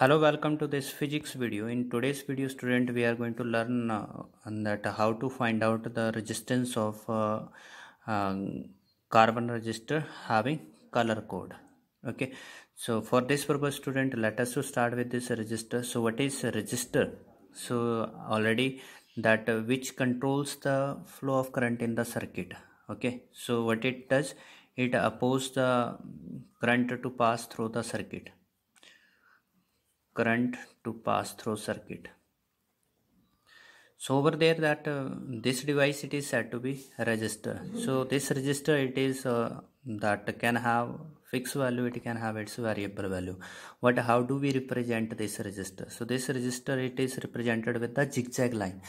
hello welcome to this physics video in today's video student we are going to learn uh, that how to find out the resistance of uh, uh, carbon resistor having color code okay so for this purpose student let us to start with this resistor so what is resistor so already that which controls the flow of current in the circuit okay so what it does it opposes the current to pass through the circuit current to pass through circuit so over there that uh, this device it is said to be register so this register it is uh, that can have fixed value it can have its variable value But how do we represent this register so this register it is represented with the zigzag line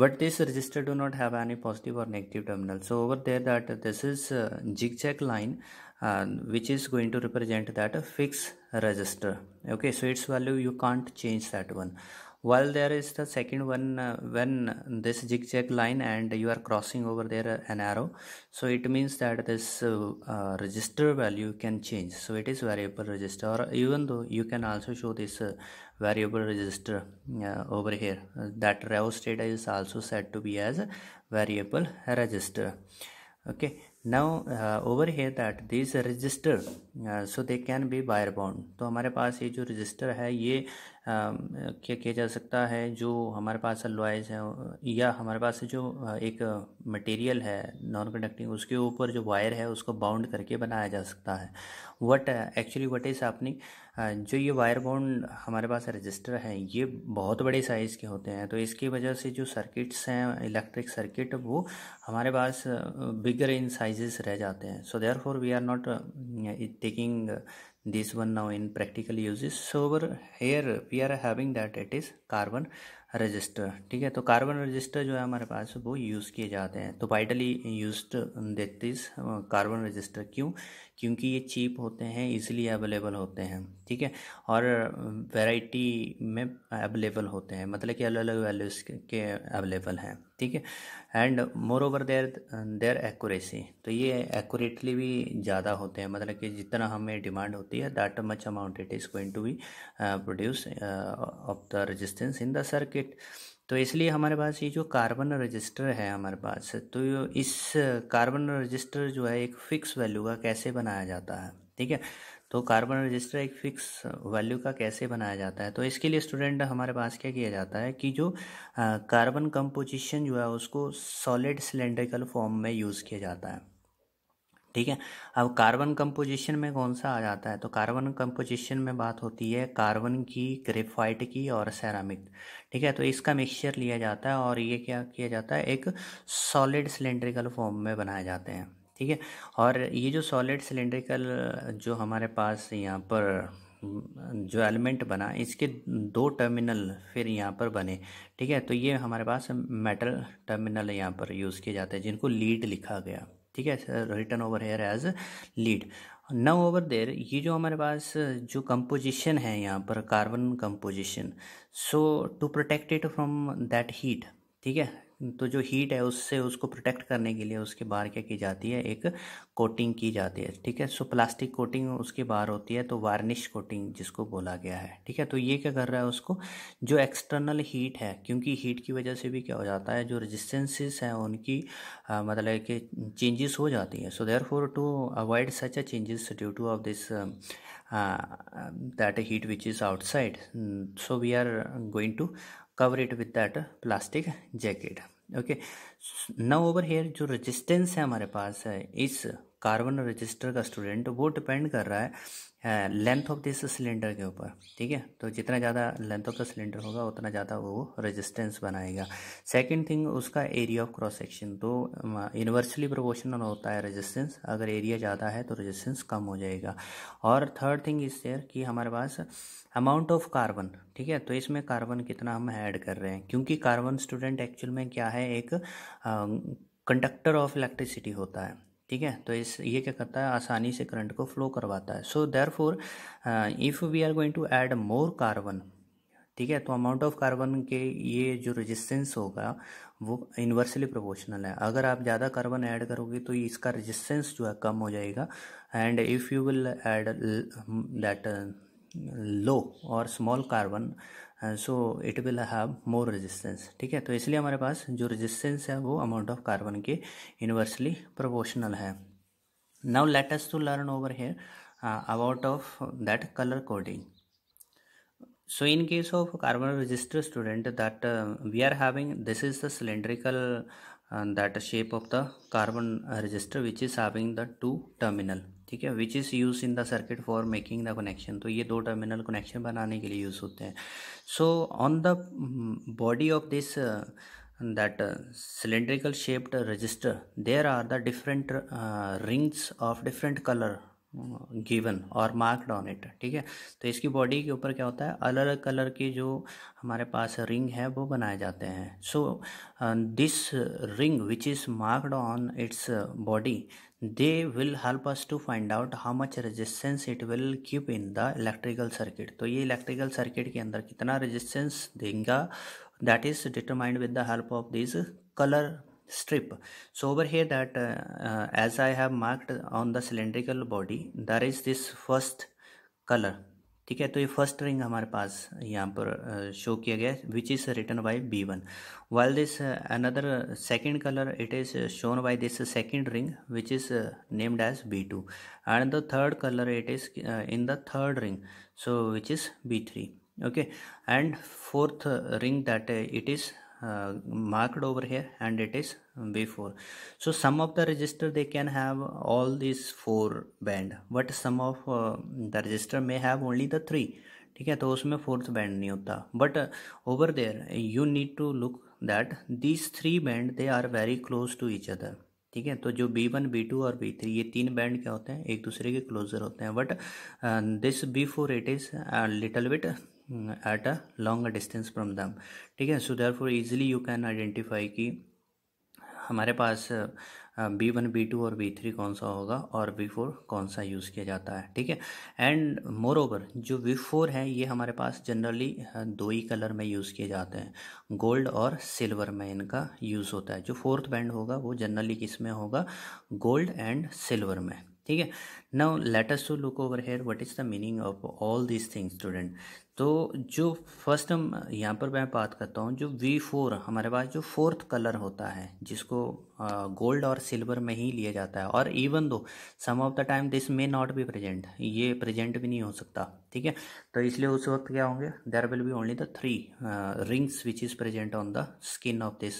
but this register do not have any positive or negative terminal so over there that this is uh, zigzag line uh, which is going to represent that fixed register okay so its value you can't change that one while there is the second one uh, when this zigzag line and you are crossing over there uh, an arrow so it means that this uh, uh, register value can change so it is variable register or even though you can also show this uh, variable register uh, over here that row state is also said to be as variable register okay now uh, over here that these register uh, so they can be wire bound तो हमारे पास ये जो register है ये क्या किया जा सकता है जो हमारे पास अलवाइज है या हमारे पास जो एक मटेरियल है नॉन कंडक्टिंग उसके ऊपर जो वायर है उसको बाउंड करके बनाया जा सकता है वट एक्चुअली वट इज़ अपनी जो ये वायर बाउंड हमारे पास रजिस्टर है ये बहुत बड़े साइज़ के होते हैं तो इसकी वजह से जो सर्किट्स हैं इलेक्ट्रिक सर्किट वो हमारे पास बिगर इन साइजेस रह जाते हैं so there we are not taking this one now in practical uses so over here we are having that it is carbon resistor ठीक है तो कार्बन रजिस्टर जो है हमारे पास वो यूज़ किए जाते हैं तो widely used this carbon resistor क्यों क्योंकि ये चीप होते हैं इजीली अवेलेबल होते हैं ठीक है और वैरायटी में अवेलेबल होते हैं मतलब कि अलग अलग वैल्यूज़ के अवेलेबल हैं ठीक है and moreover there there accuracy तो ये एक्यूरेटली भी ज़्यादा होते हैं मतलब कि जितना हमें डिमांड होती है that much amount it is going to be produce of the resistance in the circuit तो इसलिए हमारे पास ये जो कार्बन रजिस्टर है हमारे पास तो इस कार्बन रजिस्टर जो है एक फ़िक्स वैल्यू का कैसे बनाया जाता है ठीक है तो कार्बन रजिस्टर एक फ़िक्स वैल्यू का कैसे बनाया जाता है तो इसके लिए स्टूडेंट हमारे पास क्या किया जाता है कि जो कार्बन कंपोजिशन जो है उसको सॉलिड सिलेंड्रिकल फॉर्म में यूज़ किया जाता है ठीक है अब कार्बन कंपोजिशन में कौन सा आ जाता है तो कार्बन कंपोजिशन में बात होती है कार्बन की ग्रेफाइट की और सेरामिक ठीक है तो इसका मिक्सचर लिया जाता है और ये क्या किया जाता है एक सॉलिड सिलेंड्रिकल फॉर्म में बनाए जाते हैं ठीक है और ये जो सॉलिड सिलेंड्रिकल जो हमारे पास यहाँ पर जो एलिमेंट बना इसके दो टर्मिनल फिर यहाँ पर बने ठीक है तो ये हमारे पास मेटल टर्मिनल यहाँ पर यूज़ किए जाते हैं जिनको लीड लिखा गया ठीक है written over here as lead now over there ये जो हमारे पास जो कंपोजिशन है यहाँ पर carbon composition so to protect it from that heat ठीक है तो जो हीट है उससे उसको प्रोटेक्ट करने के लिए उसके बाहर क्या की जाती है एक कोटिंग की जाती है ठीक है सो प्लास्टिक कोटिंग उसके बाहर होती है तो वार्निश कोटिंग जिसको बोला गया है ठीक है तो ये क्या कर रहा है उसको जो एक्सटर्नल हीट है क्योंकि हीट की वजह से भी क्या हो जाता है जो रेजिस्टेंसेस हैं उनकी आ, मतलब कि चेंजेस हो जाती हैं so therefore to avoid such a changes due to of this that heat which is outside so we are going to cover it with that plastic jacket okay now over here जो resistance है हमारे पास इस carbon resistor का student वो depend कर रहा है लेंथ ऑफ दिस सिलेंडर के ऊपर ठीक है तो जितना ज़्यादा लेंथ ऑफ द सिलेंडर होगा उतना ज़्यादा वो रेजिस्टेंस बनाएगा सेकंड थिंग उसका एरिया ऑफ क्रॉस सेक्शन तो इन्वर्सली प्रोपोर्शनल होता है रेजिस्टेंस अगर एरिया ज़्यादा है तो रेजिस्टेंस कम हो जाएगा और थर्ड थिंग इस देयर कि हमारे पास अमाउंट ऑफ कार्बन ठीक है तो इसमें कार्बन कितना हम ऐड कर रहे हैं क्योंकि कार्बन स्टूडेंट एक्चुअल में क्या है एक कंडक्टर ऑफ इलेक्ट्रिसिटी होता है ठीक है तो इस ये क्या करता है आसानी से करंट को फ्लो करवाता है so therefore if we are going to add more carbon ठीक है तो अमाउंट ऑफ कार्बन के ये जो रेजिस्टेंस होगा वो इन्वर्सली प्रोपोर्शनल है अगर आप ज़्यादा कार्बन ऐड करोगे तो इसका रेजिस्टेंस जो है कम हो जाएगा and if you will add that low और small carbon so it will have more resistance ठीक है तो इसलिए हमारे पास जो रेजिस्टेंस है वो अमाउंट ऑफ कार्बन के इन्वर्सली प्रोपोर्शनल है now let us to learn over here about of that colour coding so in case of carbon resistor student that we are having this is the cylindrical that shape of the carbon resistor which is having the two terminal ठीक है which is use in the circuit for making the connection तो ये दो terminal connection बनाने के लिए use होते हैं so on the body of this that cylindrical shaped resistor there are the different rings of different colour given और marked on it ठीक है तो इसकी बॉडी के ऊपर क्या होता है अलग अलग कलर के जो हमारे पास रिंग है वो बनाए जाते हैं so this ring which is marked on its body they will help us to find out how much resistance it will keep in the electrical circuit तो ये इलेक्ट्रिकल सर्किट के अंदर कितना रेजिस्टेंस देंगे that is determined with the help of this colour strip so over here that uh, uh, as i have marked on the cylindrical body there is this first color ठीक है तो ये first ring हमारे पास यहाँ पर show uh, किया गया है which is written by B one while this another second colour it is shown by this second ring which is named as B two and the third colour it is in the third ring so which is B three okay and fourth ring that it is uh, marked over here and it is b4 so some of the register they can have all these four band but some of uh, the register may have only the three ठीक है तो उसमें fourth band नहीं होता but over there you need to look that this three band they are very close to each other ठीक है तो जो बी वन बी टू और बी थ्री ये तीन बैंड क्या होते हैं एक दूसरे के क्लोजर होते हैं but this B four it is little bit at a long distance from them ठीक है therefore easily you can identify कि हमारे पास बी वन बी टू और बी थ्री कौन सा होगा और बी फोर कौन सा यूज़ किया जाता है ठीक है एंड मोर ओवर जो बी फोर है ये हमारे पास जनरली दो ही कलर में यूज़ किए जाते हैं गोल्ड और सिल्वर में इनका यूज़ होता है जो फोर्थ बैंड होगा वो जनरली किस में होगा गोल्ड एंड सिल्वर में ठीक है now let us to look over here what is the meaning of all this things student तो जो फर्स्ट यहाँ पर मैं बात करता हूँ जो वी फोर हमारे पास जो फोर्थ कलर होता है जिसको गोल्ड और सिल्वर में ही लिया जाता है और even though some of the time this may not be present ये प्रेजेंट भी नहीं हो सकता ठीक है तो इसलिए उस वक्त क्या होंगे there will be only the three rings which is present on the skin of this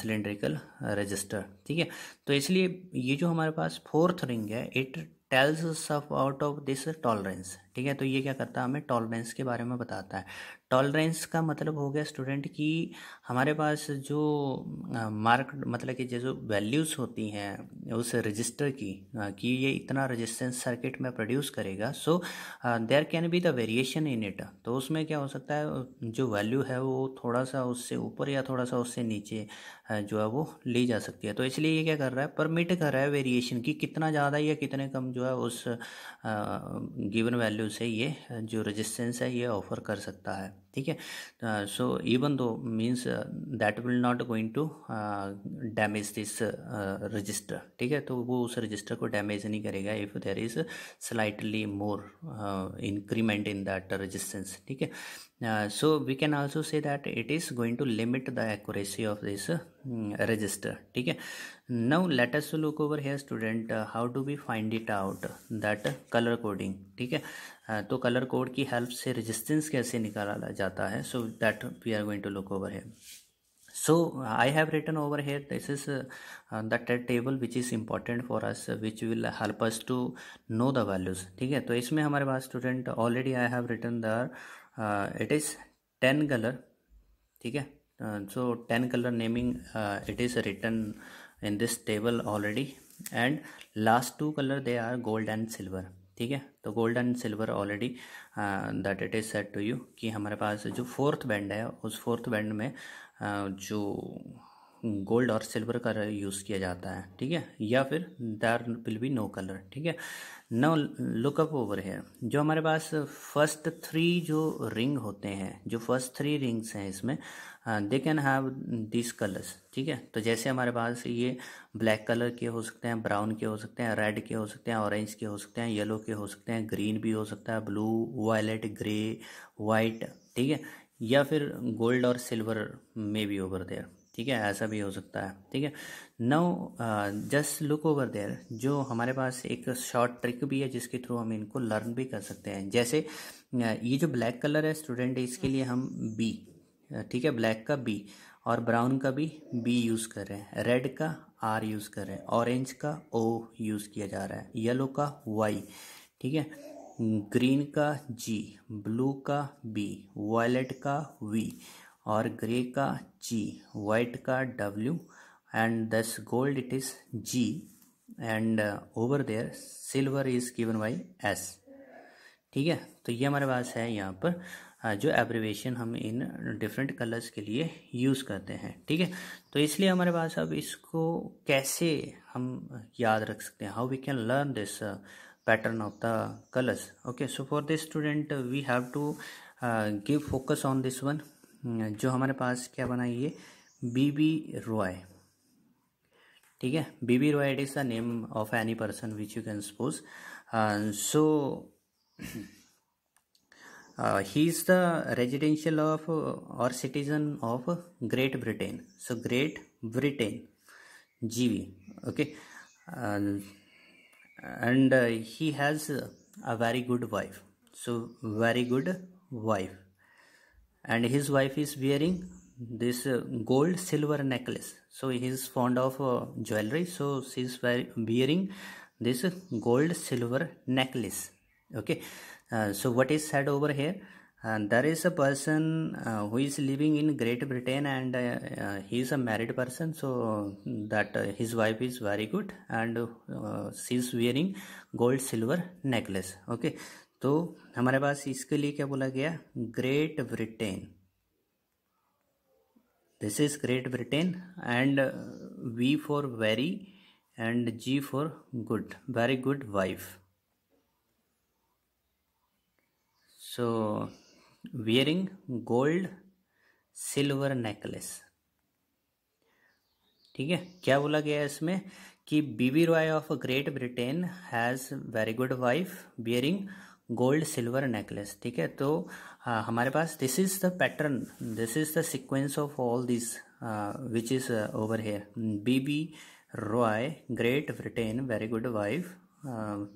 cylindrical resistor ठीक है तो इसलिए ये जो हमारे पास फोर्थ रिंग है it tells out of this tolerance ठीक है तो ये क्या करता है हमें टॉलरेंस के बारे में बताता है टॉलरेंस का मतलब हो गया स्टूडेंट कि हमारे पास जो मार्क मतलब कि जो वैल्यूज़ होती हैं उस रजिस्टर की कि ये इतना रजिस्टेंस सर्किट में प्रोड्यूस करेगा so there can be the variation in it तो उसमें क्या हो सकता है जो वैल्यू है वो थोड़ा सा उससे ऊपर या थोड़ा सा उससे नीचे जो है वो ली जा सकती है तो इसलिए ये क्या कर रहा है परमिट कर रहा है वेरिएशन की कितना ज़्यादा या कितने कम जो है उस गिवन वैल्यू वैल्यू से ये जो रेजिस्टेंस है ये ऑफर कर सकता है ठीक है so even though means that will not going to damage this register ठीक है तो वो उस रजिस्टर को डैमेज नहीं करेगा if there is slightly more increment in that resistance ठीक है so we can also say that it is going to limit the accuracy of this register ठीक है now let us look over here student how to be find it out that colour coding ठीक है हाँ, तो colour code की help से resistance कैसे निकाला जाता है so that we are going to look over है so I have written over here this is the table which is important for us which will help us to know the values ठीक है तो इसमें हमारे पास student already I have written the it is ten colour ठीक है so ten colour naming it is written in this table already and last two colour they are gold and silver ठीक है तो gold and silver already that it is set to you कि हमारे पास जो fourth band है उस fourth band में uh, जो गोल्ड और सिल्वर का यूज़ किया जाता है ठीक है या फिर there will be no colour ठीक है नो लुकअप ओवर है जो हमारे पास फर्स्ट थ्री जो रिंग होते हैं जो फर्स्ट थ्री रिंग्स हैं इसमें they can have this colours ठीक है तो जैसे हमारे पास ये ब्लैक कलर के हो सकते हैं ब्राउन के हो सकते हैं रेड के हो सकते हैं ऑरेंज के हो सकते हैं येलो के हो सकते हैं ग्रीन भी हो सकता है ब्लू वायलेट ग्रे वाइट ठीक है या फिर गोल्ड और सिल्वर में भी ओवर देयर ठीक है ऐसा भी हो सकता है ठीक है now just look over there जो हमारे पास एक शॉर्ट ट्रिक भी है जिसके थ्रू हम इनको लर्न भी कर सकते हैं जैसे uh, ये जो ब्लैक कलर है स्टूडेंट इसके लिए हम बी uh, ठीक है ब्लैक का बी और ब्राउन का भी बी यूज़ कर रहे हैं रेड का आर यूज़ कर रहे हैं ऑरेंज का ओ यूज़ किया जा रहा है येलो का वाई ठीक है ग्रीन का जी ब्लू का बी वायलेट का वी और ग्रे का जी वाइट का W and this gold it is G and over there silver is given by S ठीक है तो ये हमारे पास है यहाँ पर uh, जो एब्रिवेशन हम इन डिफरेंट कलर्स के लिए यूज़ करते हैं ठीक है तो इसलिए हमारे पास अब इसको कैसे हम याद रख सकते हैं how we can learn this pattern of the colours okay so for this student we have to give focus on this one hmm, जो हमारे पास क्या बना ये बी बी रॉय ठीक है B B Roy it is the name of any person which you can suppose so he is the residential of और citizen of Great Britain so Great Britain GV okay and he has a very good wife so very good wife and his wife is wearing this uh, gold silver necklace so he is fond of uh, jewelry so she is wearing this gold silver necklace okay uh, so what is said over here uh, there is a person uh, who is living in great britain and uh, he is a married person so that his wife is very good and she is wearing gold silver necklace okay तो हमारे पास इसके लिए क्या बोला गया Great Britain this is Great Britain and V for very and G for good very good wife so wearing gold silver necklace ठीक है क्या बोला गया है इसमें कि B V Roy of Great Britain has very good wife bearing gold silver necklace ठीक है तो आ, हमारे पास this is the pattern this is the sequence of all this which is over here B B Roy Great Britain very good wife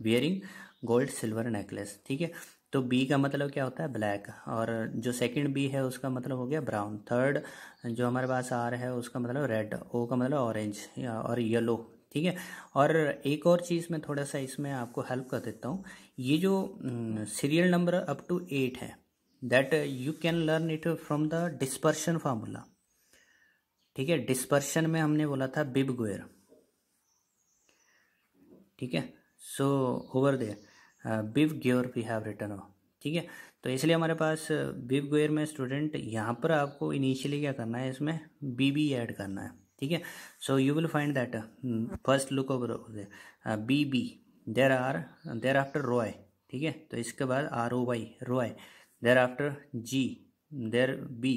wearing gold silver necklace ठीक है तो B का मतलब क्या होता है ब्लैक और जो सेकंड बी है उसका मतलब हो गया ब्राउन थर्ड जो हमारे पास आर है उसका मतलब रेड ओ का मतलब ऑरेंज और येलो ठीक है और एक और चीज़ मैं थोड़ा सा इसमें आपको हेल्प कर देता हूँ ये जो serial number up to eight है that you can learn it from the dispersion formula ठीक है डिस्पर्शन में हमने बोला था बिब गोयर ठीक है सो ओवर देयर बिब ग्योर वी हैव रिटर्न ठीक है तो इसलिए हमारे पास बिब uh, गोयर में स्टूडेंट यहाँ पर आपको इनिशियली क्या करना है इसमें बी बी एड करना है ठीक है so you will find that first look over B B there are thereafter Roy ठीक है तो इसके बाद R O Y Roy thereafter G there B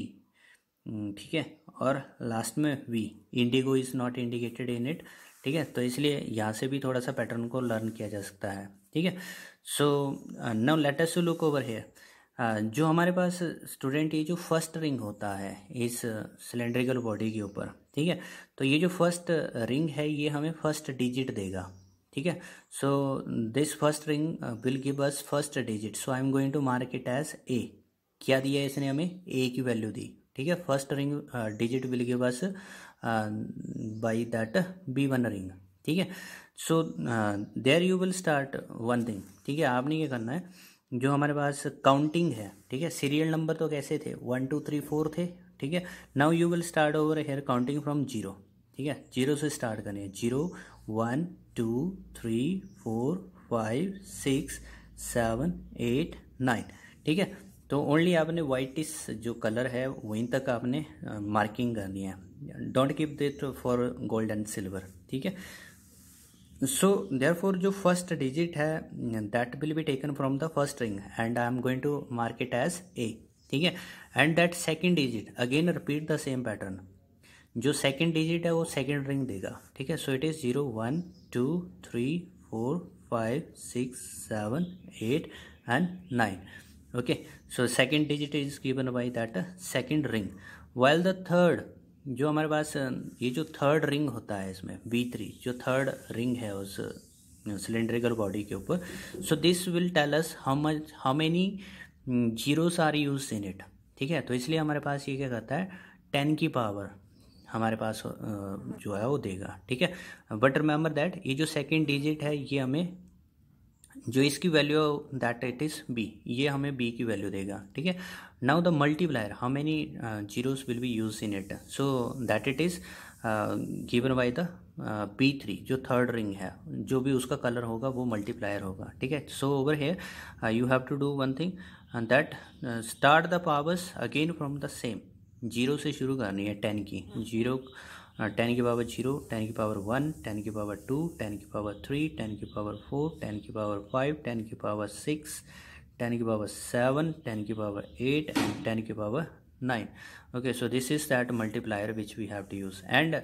ठीक है और लास्ट में V indigo is not indicated in it ठीक है तो इसलिए यहाँ से भी थोड़ा सा पैटर्न को लर्न किया जा सकता है ठीक है so now latest look over here जो हमारे पास स्टूडेंट ये जो फर्स्ट रिंग होता है इस सिलेंड्रिकल uh, बॉडी के ऊपर ठीक है तो ये जो फर्स्ट रिंग है ये हमें फर्स्ट डिजिट देगा ठीक है so this first ring will give us first digit so I am going to mark it as A क्या दिया इसने हमें ए की वैल्यू दी ठीक है first ring digit will give us by that B one ring ठीक है so there you will start one thing ठीक है आपने ये करना है जो हमारे पास काउंटिंग है ठीक है सीरियल नंबर तो कैसे थे वन टू थ्री फोर थे ठीक है now you will start over here counting from zero ठीक है जीरो से स्टार्ट करें zero one two three four five six seven eight nine ठीक है तो ओनली आपने वाइटिस जो कलर है वहीं तक आपने मार्किंग करनी है don't keep it for gold and silver ठीक है सो देयर फोर जो फर्स्ट डिजिट है that will be taken from the first ring and I am going to mark it as A ठीक है and that second digit again repeat the same pattern जो second digit है वो second ring देगा ठीक है so it is zero one two three four five six seven eight and nine okay so second digit is given by that second ring while the third जो हमारे पास ये जो third ring होता है इसमें बी थ्री जो third ring है उस सिलेंड्रिकल बॉडी के ऊपर so this will tell us how much how many zeros are used in it ठीक है तो इसलिए हमारे पास ये क्या कहता है टेन की पावर हमारे पास जो है वो देगा ठीक है बट रिमेंबर दैट ये जो सेकेंड डिजिट है ये हमें जो इसकी value that it is B ये हमें बी की वैल्यू देगा ठीक है now the multiplier how many zeros will be used in it so that it is given by the P three जो थर्ड रिंग है जो भी उसका कलर होगा वो मल्टीप्लायर होगा ठीक है so over here you have to do one thing that start the powers again from the same zero से शुरू करनी है टेन की जीरो टेन की पावर जीरो टेन की पावर वन टेन की पावर टू टेन की पावर थ्री टेन की पावर फोर टेन की पावर फाइव टेन की पावर सिक्स टेन की पावर सेवन टेन की पावर एट एंड टेन की power nine okay so this is that multiplier which we have to use and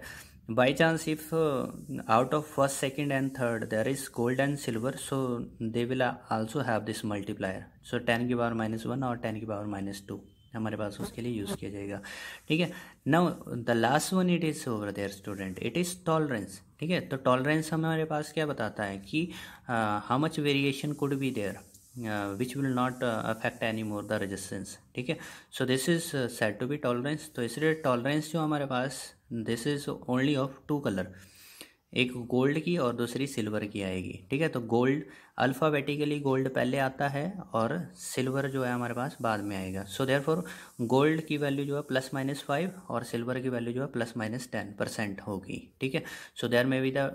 by chance if out of first second and third there is gold and silver so they will also have this multiplier so ten की power minus one और ten की power minus two हमारे पास उसके लिए use किया जाएगा ठीक है now the last one it is over there student it is tolerance ठीक है तो टॉलरेंस हमारे पास क्या बताता है कि how much variation could be there which will not affect any more the resistance ठीक है so this is set to be tolerance तो इसलिए टॉलरेंस जो हमारे पास this is only of two colour एक गोल्ड की और दूसरी सिल्वर की आएगी ठीक है तो गोल्ड अल्फ़ाबेटिकली गोल्ड पहले आता है और सिल्वर जो है हमारे पास बाद में आएगा सो देयर फॉर गोल्ड की वैल्यू जो है प्लस माइनस फाइव और सिल्वर की वैल्यू जो है प्लस माइनस टेन परसेंट होगी ठीक है so there may be the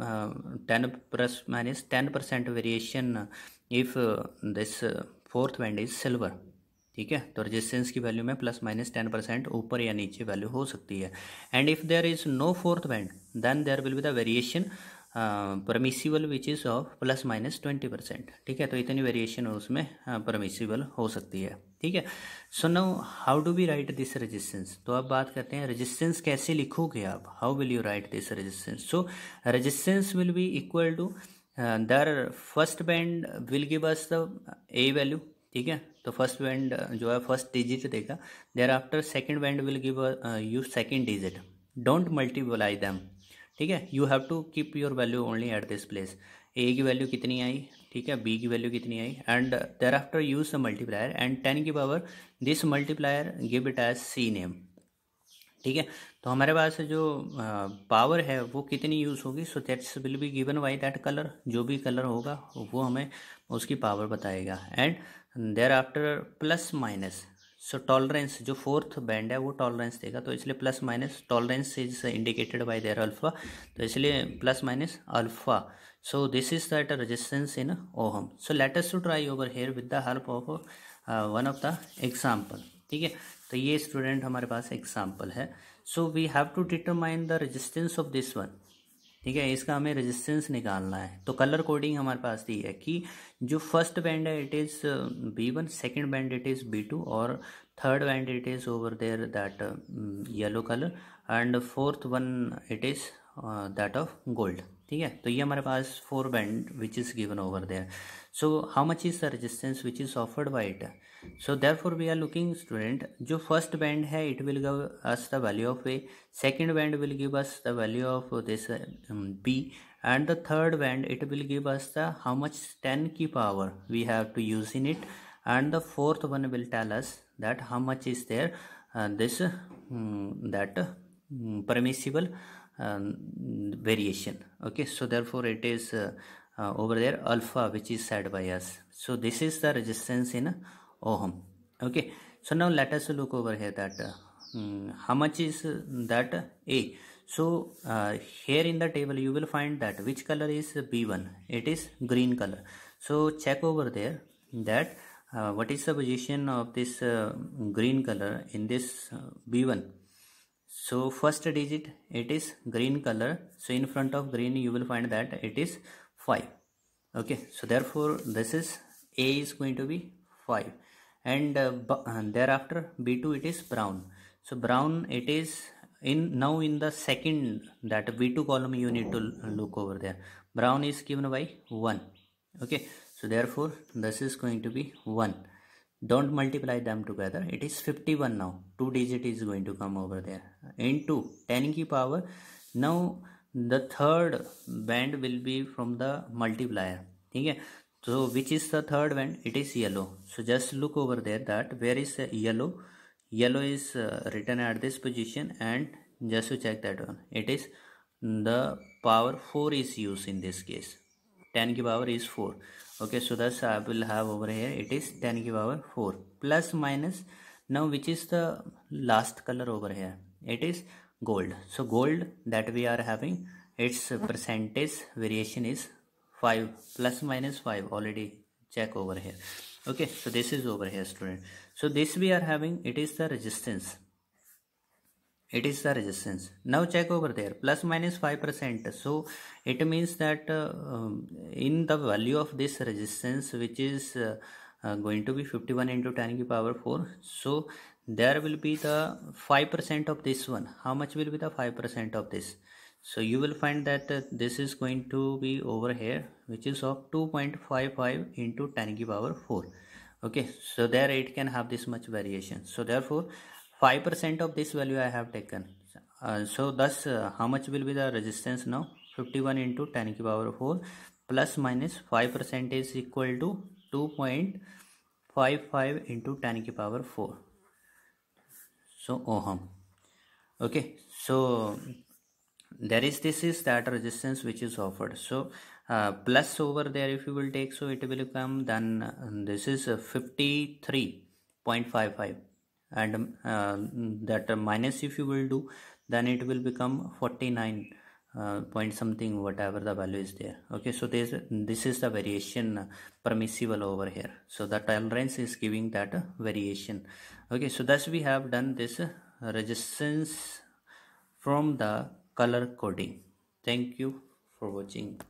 ten plus minus ten percent variation if this fourth band is silver ठीक है तो रजिस्टेंस की वैल्यू में प्लस माइनस टेन परसेंट ऊपर या नीचे वैल्यू हो सकती है and if there is no fourth band then there will be the variation permissible which is of plus minus twenty percent ठीक है तो इतनी वेरिएशन उसमें परमिसिबल uh, हो सकती है ठीक है so now how do we write this resistance तो अब बात करते हैं रेजिस्टेंस कैसे लिखोगे आप how will you write this resistance so resistance will be equal to the first band will give us the A value ठीक है तो फर्स्ट बैंड जो है फर्स्ट डिजिट देगा thereafter second band will give you second digit don't multiply them ठीक है you have to keep your value only at this place A की value कितनी आई ठीक है बी की वैल्यू कितनी आई and thereafter use the multiplier and ten की power this multiplier give it as C name ठीक है तो हमारे पास जो पावर है वो कितनी यूज़ होगी so that's will be given by that colour जो भी कलर होगा वो हमें उसकी पावर बताएगा and thereafter plus minus so tolerance जो फोर्थ बैंड है वो टॉलरेंस देगा तो इसलिए plus minus tolerance is indicated by there alpha तो इसलिए plus minus alpha so this is that resistance in ohm so latest to try over here with the help of one of the example ठीक है तो ये student हमारे पास example है so we have to determine the resistance of this one ठीक है इसका हमें रेजिस्टेंस निकालना है तो कलर कोडिंग हमारे पास दी है कि जो फर्स्ट बैंड है it is B one second band it is B two और third band it is over there that yellow colour and fourth one it is that of gold ठीक है तो ये हमारे पास four band which is given over there so how much is the resistance which is offered by it so therefore we are looking student जो first band है it will give us the value of A second band will give us the value of this B and the third band it will give us the how much ten की power we have to use in it and the fourth one will tell us that how much is there this that permissible um, variation okay so therefore it is uh, uh, over there alpha which is said by us so this is the resistance in uh, ohm okay so now let us look over here that uh, um, how much is uh, that uh, a so here in the table you will find that which color is b1 it is green color so check over there that what is the position of this green color in this b1 so first digit it is green color so in front of green you will find that it is 5 okay so therefore this is a is going to be 5 and uh, uh thereafter b2 it is brown so brown it is in now in the second that v2 column you need to look over there brown is given by 1 okay so therefore this is going to be 1 don't multiply them together it is 51 now two digit is going to come over there into 10 ki power now the third band will be from the multiplier okay so which is the third band it is yellow so just look over there that where is yellow yellow is uh, written at this position and just to check that one it is the power 4 is used in this case 10 ki power is 4 okay so thus i uh, will have over here it is 10 to power 4 plus minus now which is the last color over here it is gold so gold that we are having its percentage variation is 5 plus minus 5 already check over here okay so this is over here student so this we are having it is the resistance it is the resistance now check over there plus minus 5% so it means that uh, in the value of this resistance which is uh, uh, going to be 51 into 10 to the power 4 so there will be the 5% of this one how much will be the 5% of this so you will find that uh, this is going to be over here which is of 2.55 into 10 to the power 4 okay so there it can have this much variation so therefore 5% of this value I have taken. Uh, so thus uh, how much will be the resistance now? 51 into 10 to the power 4 plus minus 5% is equal to 2.55 into 10 to the power 4. So ohm. Okay. So there is this is that resistance which is offered. So uh, plus over there if you will take so it will come. then uh, this is 53.55 and uh, that minus if you will do then it will become 49 uh, point something whatever the value is there okay so this this is the variation uh, permissible over here so the tolerance is giving that uh, variation okay so thus we have done this resistance from the color coding thank you for watching